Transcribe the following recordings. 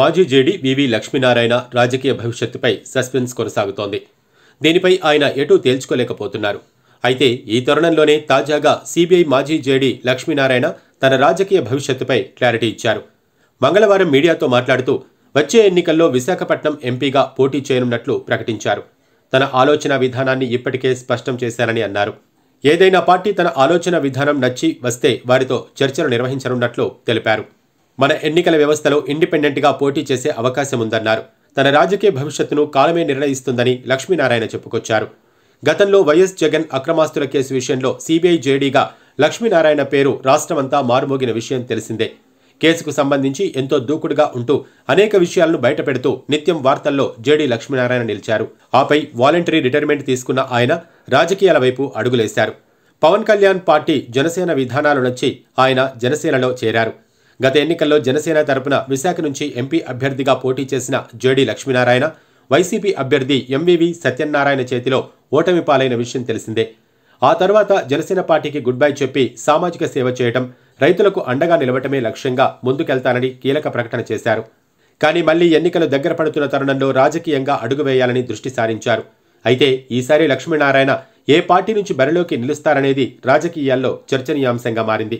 మాజీ జేడీ వివి లక్ష్మీనారాయణ రాజకీయ భవిష్యత్తుపై సస్పెన్స్ కొనసాగుతోంది దీనిపై ఆయన ఎటూ తేల్చుకోలేకపోతున్నారు అయితే ఈ తరుణంలోనే తాజాగా సిబిఐ మాజీ జేడీ లక్ష్మీనారాయణ తన రాజకీయ భవిష్యత్తుపై క్లారిటీ ఇచ్చారు మంగళవారం మీడియాతో మాట్లాడుతూ వచ్చే ఎన్నికల్లో విశాఖపట్నం ఎంపీగా పోటీ చేయనున్నట్లు ప్రకటించారు తన ఆలోచన విధానాన్ని ఇప్పటికే స్పష్టం చేశారని అన్నారు ఏదైనా పార్టీ తన ఆలోచన విధానం నచ్చి వస్తే వారితో చర్చలు నిర్వహించనున్నట్లు తెలిపారు మన ఎన్నికల వ్యవస్థలో ఇండిపెండెంట్గా పోటీ చేసే అవకాశం ఉందన్నారు తన రాజకీయ భవిష్యత్తును కాలమే నిర్ణయిస్తుందని లక్ష్మీనారాయణ చెప్పుకొచ్చారు గతంలో వైఎస్ జగన్ అక్రమాస్తుల కేసు విషయంలో సిబిఐ జేడీగా లక్ష్మీనారాయణ పేరు రాష్ట్రమంతా మారుమోగిన విషయం తెలిసిందే కేసుకు సంబంధించి ఎంతో దూకుడుగా ఉంటూ అనేక విషయాలను బయటపెడుతూ నిత్యం వార్తల్లో జేడీ లక్ష్మీనారాయణ నిలిచారు ఆపై వాలంటరీ రిటైర్మెంట్ తీసుకున్న ఆయన రాజకీయాల వైపు అడుగులేశారు పవన్ కళ్యాణ్ పార్టీ జనసేన విధానాలు నచ్చి ఆయన జనసేనలో చేరారు గత ఎన్నికల్లో జనసేన తరపున విశాఖ నుంచి ఎంపీ అభ్యర్థిగా పోటీ చేసిన జేడీ లక్ష్మీనారాయణ వైసీపీ అభ్యర్థి ఎంవివి సత్యనారాయణ చేతిలో ఓటమి పాలైన విషయం తెలిసిందే ఆ తర్వాత జనసేన పార్టీకి గుడ్ బై చెప్పి సామాజిక సేవ చేయటం రైతులకు అండగా నిలవటమే లక్ష్యంగా ముందుకెళ్తానని కీలక ప్రకటన చేశారు కానీ మళ్లీ ఎన్నికలు దగ్గర పడుతున్న తరుణంలో రాజకీయంగా అడుగు వేయాలని దృష్టి సారించారు అయితే ఈసారి లక్ష్మీనారాయణ ఏ పార్టీ నుంచి బరిలోకి నిలుస్తారనేది రాజకీయాల్లో చర్చనీయాంశంగా మారింది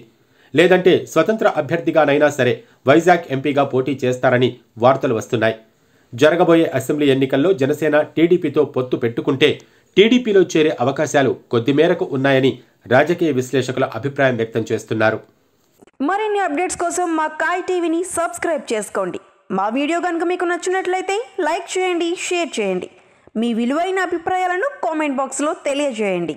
లేదంటే స్వతంత్ర అభ్యర్థిగానైనా సరే వైజాగ్ ఎంపీగా పోటీ చేస్తారని వార్తలు వస్తున్నాయి జరగబోయే అసెంబ్లీ ఎన్నికల్లో జనసేన టీడీపీతో పొత్తు పెట్టుకుంటే టీడీపీలో చేరే అవకాశాలు కొద్ది మేరకు ఉన్నాయని రాజకీయ విశ్లేషకుల అభిప్రాయం వ్యక్తం చేస్తున్నారు మరిన్ని అప్డేట్స్ కోసం మా కాయ్ టీవీని సబ్స్క్రైబ్ చేసుకోండి మా వీడియో కనుక మీకు నచ్చినట్లయితే లైక్ చేయండి షేర్ చేయండి మీ విలువైన అభిప్రాయాలను కామెంట్ బాక్స్లో తెలియజేయండి